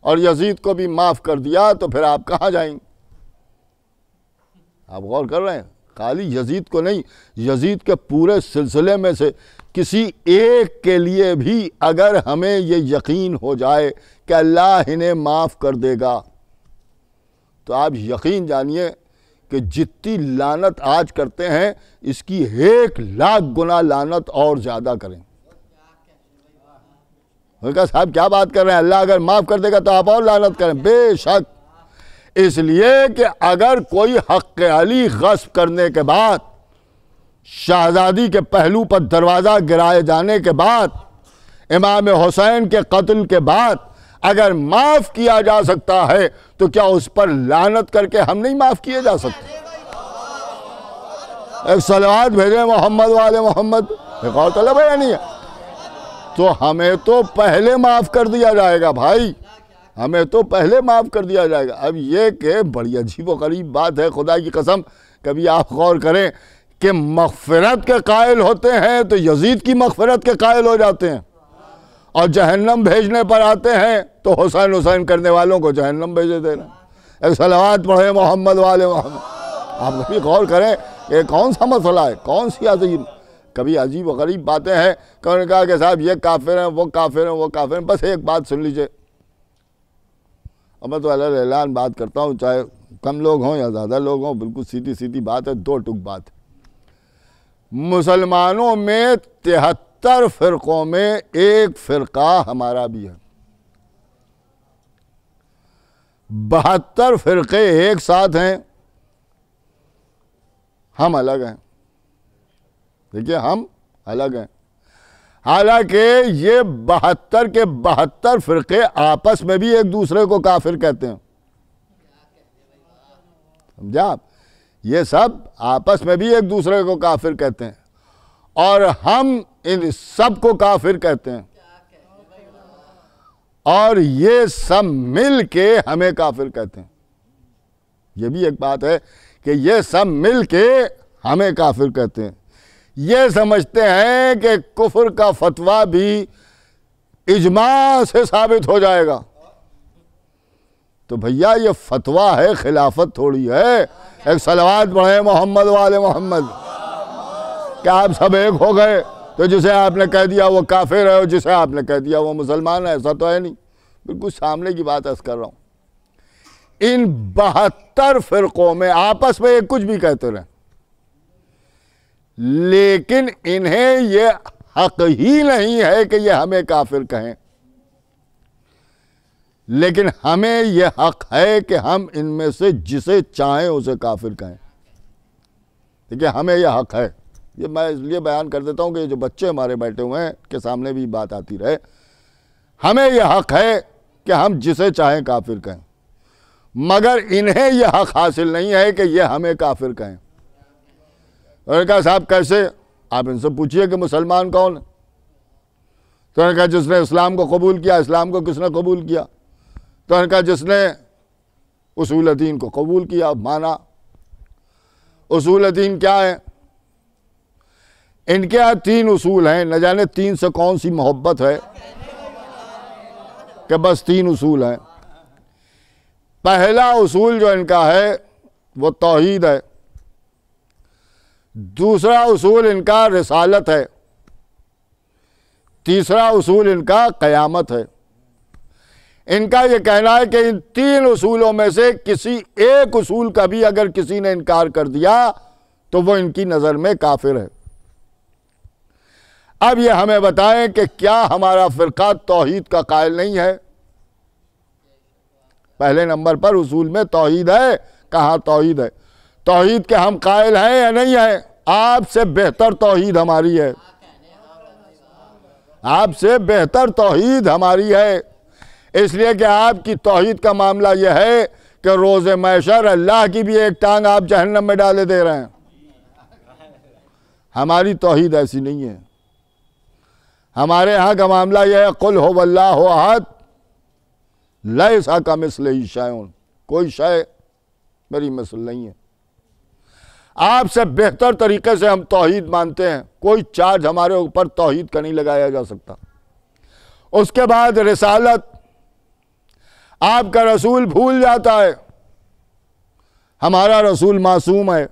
और यजीद को भी माफ़ कर दिया तो फिर आप कहाँ जाएंगे आप गौर कर रहे हैं खाली यजीद को नहीं यजीद के पूरे सिलसिले में से किसी एक के लिए भी अगर हमें ये यकीन हो जाए कि अल्लाह इन्हें माफ़ कर देगा तो आप यकीन जानिए कि जितनी लानत आज करते हैं इसकी एक लाख गुना लानत और ज़्यादा करें उनका साहब क्या बात कर रहे हैं अल्लाह अगर माफ़ कर देगा तो आप और लानत करें बेशक इसलिए कि अगर कोई हक़ अली गस्ब करने के बाद शहजादी के पहलू पर दरवाज़ा गिराए जाने के बाद इमाम हुसैन के कत्ल के बाद अगर माफ़ किया जा सकता है तो क्या उस पर लानत करके हम नहीं माफ़ किए जा सकते एक सलवाद भेजे मोहम्मद वाले मोहम्मद एक और तलब है नहीं है तो हमें तो पहले माफ़ कर दिया जाएगा भाई हमें तो पहले माफ़ कर दिया जाएगा अब ये कि बड़ी अजीब व गरीब बात है खुदा की कसम कभी आप गौर करें कि मगफरत के कायल होते हैं तो यजीद की मगफरत के कायल हो जाते हैं और जहन्नम भेजने पर आते हैं तो हुसैन हुसैन करने वालों को जहन्नम भेजे देना एक सलावात पढ़े मोहम्मद वाले मोहम्मद आप कभी गौर करें ये कौन सा मसला है कौन सी अजीब कभी अजीब व गरीब बातें हैं कभी कहा कि साहब ये काफिर हैं वो काफिर हैं वो काफिर हैं बस एक बात सुन लीजिए अब मैं तो अलान बात करता हूँ चाहे कम लोग हों या ज़्यादा लोग हों बिल्कुल सीधी सीधी बात है दो टुक बात मुसलमानों में तिहत्तर फ़िरक़ों में एक फ़िरका हमारा भी है बहत्तर फ़िरक़े एक साथ हैं हम अलग हैं देखिए हम अलग हैं हालांकि ये बहत्तर के बहत्तर फ़िरक़े आपस में भी एक दूसरे को काफिर कहते हैं समझा आप ये सब आपस में भी एक दूसरे को काफिर कहते हैं और हम इन सब को काफिर कहते हैं और ये सब मिल के हमें काफिर कहते हैं ये भी एक बात है कि ये सब मिल के हमें काफिर कहते हैं ये समझते हैं कि कुफर का फतवा भी इजमा से साबित हो जाएगा तो भैया ये फतवा है खिलाफत थोड़ी है एक सलवात पढ़े मोहम्मद वाले मोहम्मद क्या आप सब एक हो गए तो जिसे आपने कह दिया वो काफिर है और जिसे आपने कह दिया वो मुसलमान है ऐसा तो है नहीं बिल्कुल सामने की बात ऐसा कर रहा हूँ इन बहत्तर फिरकों में आपस में एक कुछ भी कहते रहे लेकिन इन्हें ये हक ही नहीं है कि ये हमें काफिर कहें लेकिन हमें यह हक है कि हम इनमें से जिसे चाहें उसे काफिर कहें ठीक है हमें यह हक है ये मैं इसलिए बयान कर देता हूँ कि जो बच्चे हमारे बैठे हुए हैं के सामने भी बात आती रहे हमें यह हक है कि हम जिसे चाहें काफिर कहें मगर इन्हें यह हक हासिल नहीं है कि यह हमें काफिर कहें तो उन्होंने कहा साहब कैसे आप इनसे पूछिए कि मुसलमान कौन है तो उन्होंने कहा जिसने इस्लाम को कबूल किया इस्लाम को किसने कबूल किया तो उनका जिसने उसूल दीन को कबूल किया माना उसूल दीन क्या है इनके यहाँ तीन उसूल हैं न जाने तीन से कौन सी मोहब्बत है कि बस तीन उसूल हैं पहला उसूल जो इनका है वो तोहद है दूसरा उसूल इनका रसालत है तीसरा उसूल इनका क़यामत है इनका यह कहना है कि इन तीन उसूलों में से किसी एक उसूल का भी अगर किसी ने इनकार कर दिया तो वो इनकी नज़र में काफिर है अब ये हमें बताएं कि क्या हमारा फ़िरका तोहहीद का कायल नहीं है पहले नंबर पर उसूल में तोहहीद है कहा तोहहीद है तोहहीद के हम कायल हैं या नहीं है आपसे बेहतर तोहहीद हमारी है आपसे बेहतर तोहहीद हमारी है इसलिए कि आपकी तोहहीद का मामला यह है कि रोज़ मैशर अल्लाह की भी एक टांग आप जहन्नम में डाले दे रहे हैं हमारी तोहद ऐसी नहीं है हमारे यहाँ का मामला यह है कुल हो वल्ला हो आहत लय सा का मिसल ही शायन कोई शाय मेरी मिसल नहीं है आपसे बेहतर तरीके से हम तोहद मानते हैं कोई चार्ज हमारे ऊपर तोहहीद का नहीं लगाया जा सकता उसके बाद रिसालत आपका रसूल भूल जाता है हमारा रसूल मासूम है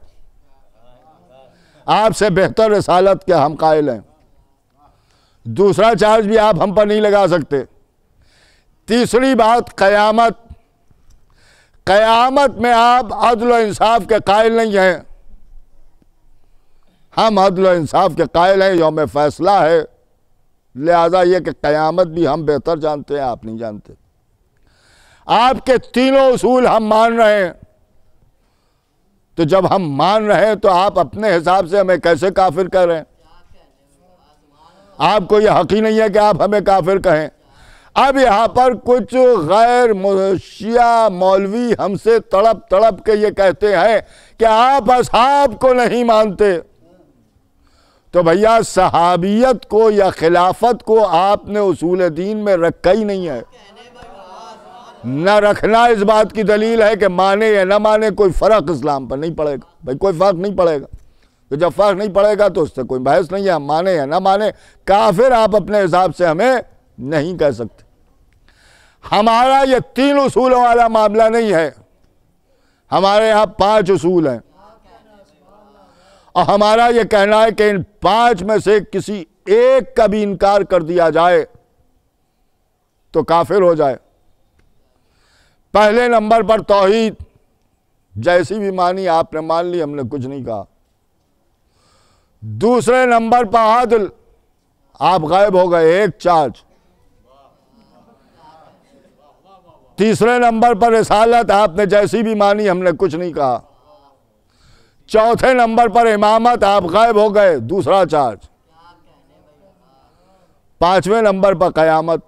आपसे बेहतर रसालत के हम कायल हैं दूसरा चार्ज भी आप हम पर नहीं लगा सकते तीसरी बात क़यामत क़यामत में आप अदल इंसाफ के कायल नहीं हैं हम अदल इंसाफ के कायल हैं योम फैसला है लिहाजा ये कि क़यामत भी हम बेहतर जानते हैं आप नहीं जानते आपके तीनों उसूल हम मान रहे हैं तो जब हम मान रहे हैं तो आप अपने हिसाब से हमें कैसे काफिर कर रहे हैं आपको यह हकी नहीं है कि आप हमें काफिर कहें अब यहां पर कुछ गैर मुशिया मौलवी हमसे तड़प तड़प के ये कहते हैं कि आप असहाब को नहीं मानते तो भैया सहाबियत को या खिलाफत को आपने उसूल दीन में रखा ही नहीं है न रखना इस बात की दलील है कि माने या ना माने कोई फ़र्क इस्लाम पर नहीं पड़ेगा भाई कोई फ़र्क नहीं पड़ेगा तो जब फ़र्क नहीं पड़ेगा तो उससे कोई बहस नहीं है माने या ना माने काफिर आप अपने हिसाब से हमें नहीं कह सकते हमारा ये तीन उसूलों वाला मामला नहीं है हमारे यहाँ पांच उसूल हैं और हमारा ये कहना है कि इन पांच में से किसी एक का भी इनकार कर दिया जाए तो काफिर हो जाए पहले नंबर पर तोहहीद जैसी भी मानी आपने मान ली हमने कुछ नहीं कहा दूसरे नंबर पर आदल आप गायब हो गए एक चार्ज तीसरे नंबर पर रसालत आपने जैसी भी मानी हमने कुछ नहीं कहा चौथे नंबर पर इमामत आप गायब हो गए दूसरा चार्ज पांचवें नंबर पर कयामत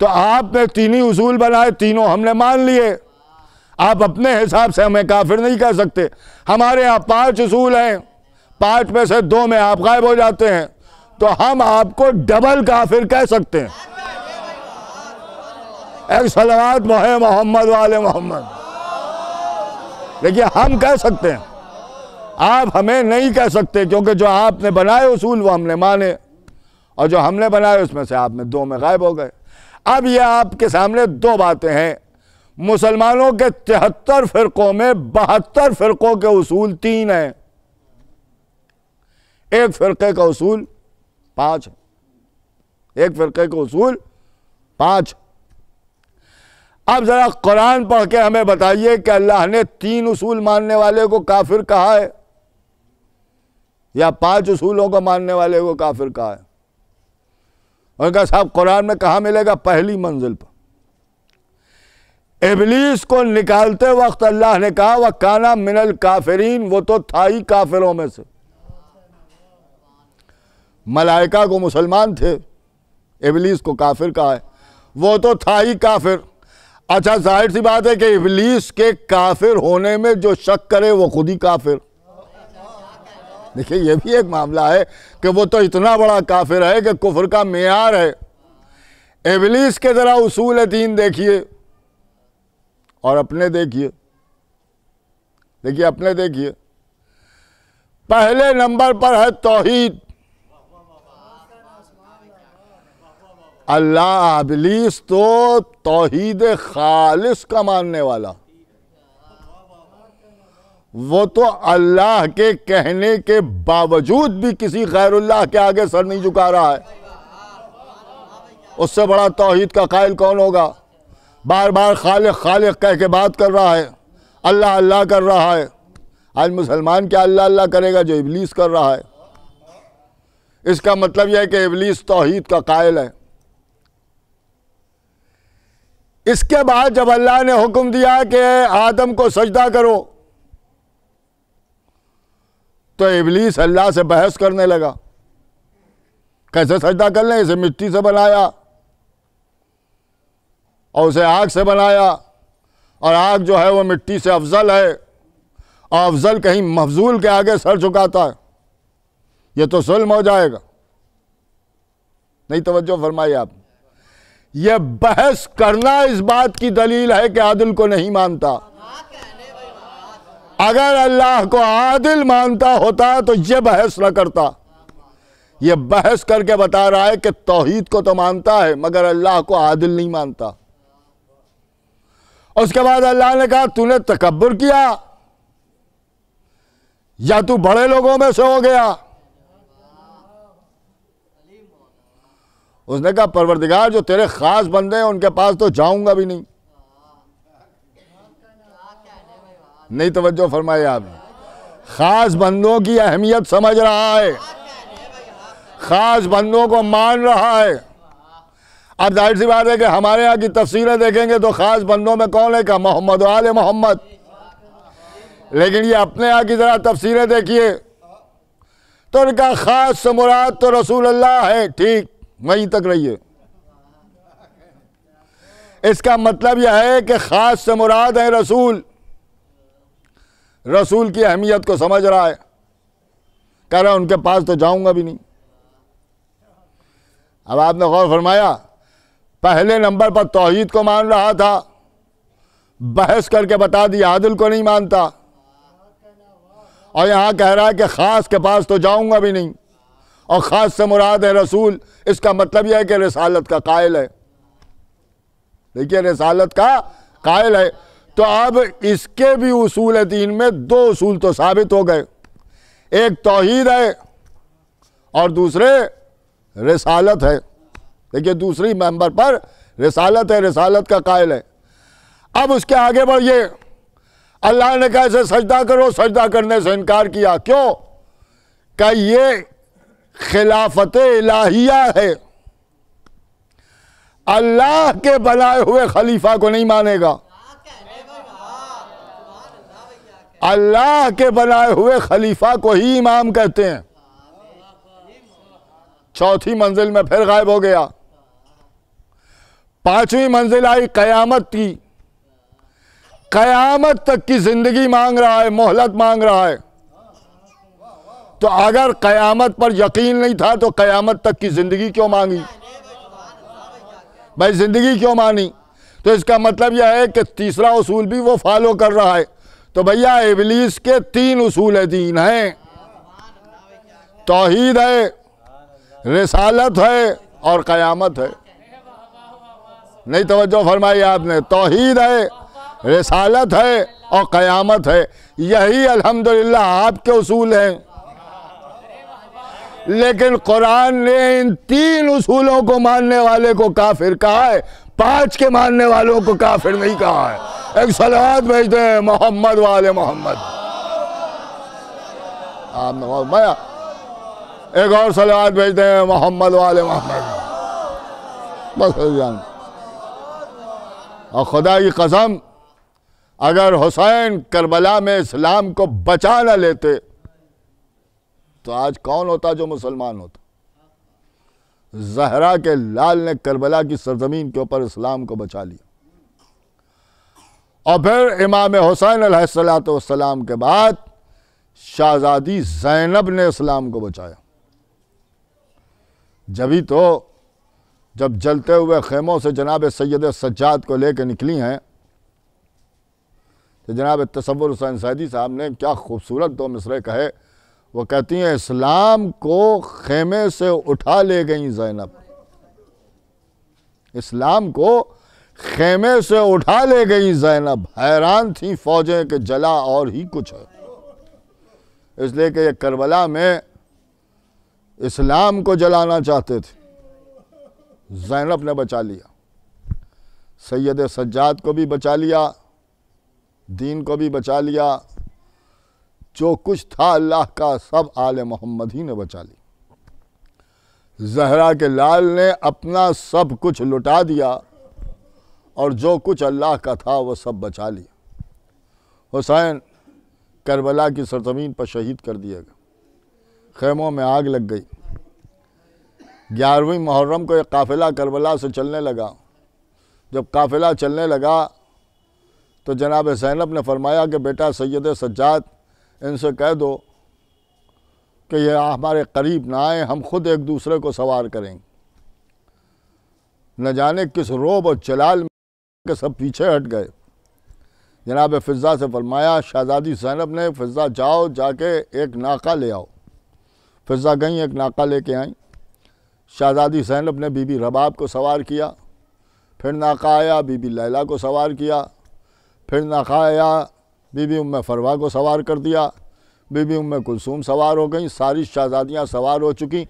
तो आपने तीन ही उसूल बनाए तीनों हमने मान लिए आप अपने हिसाब से हमें काफिर नहीं कह सकते हमारे यहाँ पांच उसूल हैं पांच में से दो में आप गायब हो जाते हैं तो हम आपको डबल काफिर कह सकते हैं एक सलवात मोहे मोहम्मद वाले मोहम्मद लेकिन हम कह सकते हैं आप हमें नहीं कह सकते क्योंकि जो आपने बनाए उसूल वो हमने माने और जो हमने बनाए उसमें से आपने दो में गायब हो गए अब यह आपके सामने दो बातें हैं मुसलमानों के तिहत्तर फिरकों में बहत्तर फिरकों के उसूल तीन हैं एक फिरके का उसूल पांच एक फिरके का उसूल पांच अब ज़रा कुरान पढ़ के हमें बताइए कि अल्लाह ने तीन उसूल मानने वाले को काफिर कहा है या पांच उसूलों को मानने वाले को काफिर कहा है और कहा साहब कुरान में कहा मिलेगा पहली मंजिल पर इबलीस को निकालते वक्त अल्लाह ने कहा वह काना मिनल काफरीन वो तो था ही काफिरों में से मलाइका को मुसलमान थे इबलीस को काफिर कहा है वो तो था ही काफिर अच्छा जाहिर सी बात है कि इबलीस के काफिर होने में जो शक करे वो खुद ही काफिर देखिए यह भी एक मामला है कि वो तो इतना बड़ा काफिर है कि कुफर का मैार है एबलीस के ज़रा उसूल दीन देखिए और अपने देखिए देखिए अपने देखिए पहले नंबर पर है तोहीद अल्लाह अबलीस तो तोहीद खालिस का मानने वाला वो तो अल्लाह के कहने के बावजूद भी किसी गैरुल्लाह के आगे सर नहीं झुका रहा है उससे बड़ा तोहहीद का कायल कौन होगा बार बार खालिक खालिक कह के बात कर रहा है अल्लाह अल्लाह कर रहा है आज मुसलमान क्या अल्लाह अल्लाह करेगा जो इबलीस कर रहा है इसका मतलब यह है कि इबलीस तोहहीद का कायल है इसके बाद जब अल्लाह ने हुक्म दिया कि आदम को सजदा करो तो इबलीस अल्लाह से बहस करने लगा कैसे सजदा कर लें इसे मिट्टी से बनाया और उसे आग से बनाया और आग जो है वो मिट्टी से अफजल है और अफजल कहीं मफजूल के आगे सर झुकाता है ये तो सुल्म हो जाएगा नहीं तवज्जो फरमाई आप ये बहस करना इस बात की दलील है कि आदिल को नहीं मानता अगर अल्लाह को आदिल मानता होता तो ये बहस ना करता ये बहस करके बता रहा है कि तोहहीद को तो मानता है मगर अल्लाह को आदिल नहीं मानता उसके बाद अल्लाह ने कहा तूने तकबर किया या तू बड़े लोगों में से हो गया उसने कहा परवरदिगार जो तेरे खास बंदे हैं उनके पास तो जाऊंगा भी नहीं नहीं तवज्जो फरमाए आप ख़ास बंदों की अहमियत समझ रहा है ख़ास बंदों को मान रहा है अब जाहिर सी बात है कि हमारे यहाँ की तस्वीरें देखेंगे तो ख़ास बंदों में कौन है का मोहम्मद आल मोहम्मद लेकिन ये अपने यहाँ की ज़रा तफसीरें देखिए तो इनका ख़ास मुराद तो रसूल अल्लाह है ठीक वहीं तक रहिए इसका मतलब यह है कि ख़ास मुराद है रसूल रसूल की अहमियत को समझ रहा है कह रहा उनके पास तो जाऊंगा भी नहीं अब आपने गौर फरमाया पहले नंबर पर तोहहीद को मान रहा था बहस करके बता दिया आदिल को नहीं मानता और यहां कह रहा है कि ख़ास के पास तो जाऊंगा भी नहीं और ख़ास से मुराद है रसूल इसका मतलब यह है कि रसालत का कायल है देखिए रसालत का कायल है तो अब इसके भी उसूल दीन में दो उसूल तो साबित हो गए एक तोहद है और दूसरे रसालत है देखिए दूसरी मेंबर पर रसालत है रसालत का कायल है अब उसके आगे बढ़िए अल्लाह ने कहा इसे सजदा करो सजदा करने से इनकार किया क्यों क्या ये खिलाफत इलाहिया है अल्लाह के बनाए हुए खलीफा को नहीं मानेगा अल्लाह के बनाए हुए खलीफा को ही इमाम कहते हैं चौथी मंजिल में फिर गायब हो गया पांचवी मंजिल आई कयामत की कयामत तक की जिंदगी मांग रहा है मोहलत मांग रहा है तो अगर कयामत पर यकीन नहीं था तो कयामत तक की जिंदगी क्यों मांगी भाई जिंदगी क्यों मानी तो इसका मतलब यह है कि तीसरा उसूल भी वो फॉलो कर रहा है तो भैया इबलीस के तीन उसूल दीन हैं तोहद है रसालत है और क़यामत है नहीं तो फरमाई आपने तोहद है रसालत है और क़यामत है यही अल्हम्दुलिल्लाह आपके उसूल हैं लेकिन कुरान ने इन तीन उसूलों को मानने वाले को काफिर कहा है पांच के मानने वालों को काफिर नहीं कहा है एक सलाद भेजते हैं मोहम्मद वाले मोहम्मद माया एक और सलाद भेजते हैं मोहम्मद वाले मोहम्मद बस और खुदा की कसम अगर हुसैन करबला में इस्लाम को बचा ना लेते तो आज कौन होता जो मुसलमान होता जहरा के लाल ने करबला की सरजमीन के ऊपर इस्लाम को बचा लिया और फिर इमाम हुसैन सलाम के बाद शाहजादी जैनब ने इस्लाम को बचाया जभी तो जब जलते हुए खेमों से जनाब सैद सज्जाद को लेकर निकली हैं तो जनाब तस्वुर हुसैन सैदी साहब ने क्या खूबसूरत दो मिसरे कहे वो कहती हैं इस्लाम को खेमे से उठा ले गई जैनब इस्लाम को खेमे से उठा ले गई जैनब हैरान थी फौजें के जला और ही कुछ है इसलिए कि ये करबला में इस्लाम को जलाना चाहते थे जैनब ने बचा लिया सैयद सज्जाद को भी बचा लिया दीन को भी बचा लिया जो कुछ था अल्लाह का सब आल मोहम्मद ही ने बचा ली जहरा के लाल ने अपना सब कुछ लुटा दिया और जो कुछ अल्लाह का था वह सब बचा लिया हुसैन करबला की सरजमीन पर शहीद कर दिया गया खेमों में आग लग गई ग्यारहवीं मुहर्रम को एक काफ़िला करबला से चलने लगा जब काफ़िला चलने लगा तो जनाब सैनब ने फरमाया कि बेटा सैद सज्जाद इनसे कह दो कि ये हमारे करीब ना आए हम खुद एक दूसरे को सवार करेंगे न जाने किस रोब और चलाल के सब पीछे हट गए जनाब फिजा से फरमाया शहजादी सैनब ने फिजा जाओ जाके एक नाका ले आओ फिजा गई एक नाका लेके आई शहजादी सैनब ने बीबी रबाब को सवार किया फिर नाका आया बीबी लैला को सवार किया फिर नाका आया बीबी उम फरवा को सवार कर दिया बीबी उम कुलसूम सवार हो गई सारी शहजादियाँ सवार हो चुकी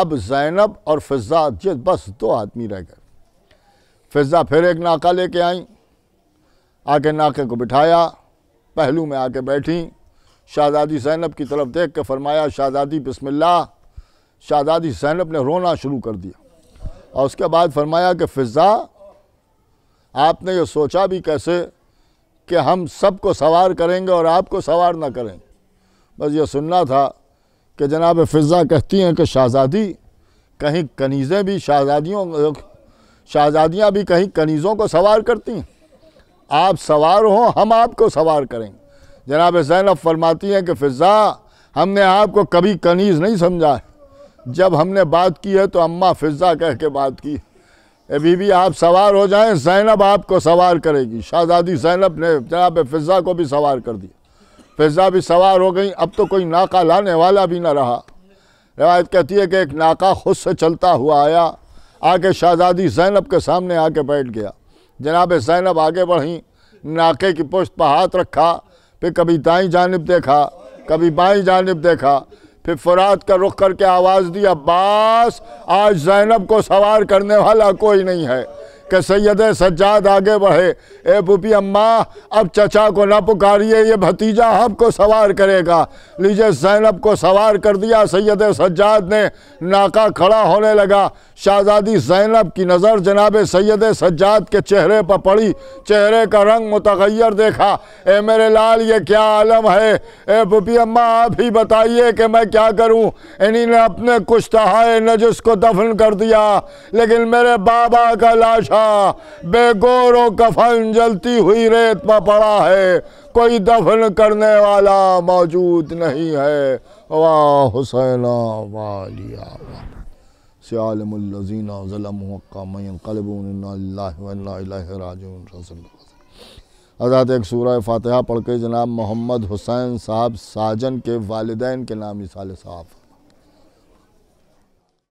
अब जैनब और फिज़ा जिस बस दो आदमी रह गए फिज़ा फिर एक नाका लेके आई आके नाके को बिठाया पहलू में आके बैठी शहजादी जैनब की तरफ देख के फरमाया शहजादी बिस्मिल्ला शहजादी जैनब ने रोना शुरू कर दिया और उसके बाद फरमाया कि फिज़ा आपने ये सोचा भी कैसे कि हम सबको सवार करेंगे और आपको सवार ना करेंगे बस ये सुनना था कि जनाब फिज़ा कहती हैं कि शहज़ादी कहीं कनीज़ें भी शहज़ादियों शहज़ादियाँ भी कहीं कनीज़ों को सवार करती हैं आप सवार हों हम आपको सवार करेंगे जनाब जैनब फरमाती हैं कि फिज़ा हमने आपको कभी कनीज़ नहीं समझा जब हमने बात की है तो अम्मा फिज़ा कह के बात की है बीबी आप सवार हो जाएं जैनब आपको सवार करेगी शहजादी जैनब ने जनाब फिज़ा को भी सवार कर दिया फिज़ा भी सवार हो गई अब तो कोई नाका लाने वाला भी ना रहा रवायत कहती है कि एक नाका खुद से चलता हुआ आया आके शहजादी जैनब के सामने आके बैठ गया जनाब जैनब आगे बढ़ी नाके की पुष्ट पर हाथ रखा फिर कभी दाई जानब देखा कभी बाई जानब देखा फिर फरात का रुख करके आवाज़ दी अब्बास आज जैनब को सवार करने वाला कोई नहीं है कि सैयद सज्जाद आगे बढ़े ए पुपी अम्मा अब चचा को ना पुकारिए ये भतीजा हमको सवार करेगा लीजिए जैनब को सवार कर दिया सैयद सज्जाद ने नाका खड़ा होने लगा शहजादी जैनब की नज़र जनाब सैयद सज्जाद के चेहरे पर पड़ी चेहरे का रंग मुतगैर देखा ए मेरे लाल ये क्या आलम है ए पुपी अम्मा आप ही बताइए कि मैं क्या करूँ इन्हीं ने अपने कुछ तहाए नजस को दफन कर दिया लेकिन मेरे बाबा का लाशा था बेगोरों कफन जलती हुई रेत पर पड़ा है कोई दफन करने वाला मौजूद नहीं है वाह हुसैन वालिया आज़ाद एक सूरह फ़ातहा पढ़ के जनाब मोहम्मद हुसैन साहब साजन के वालदेन के नाम मिसाल साफ़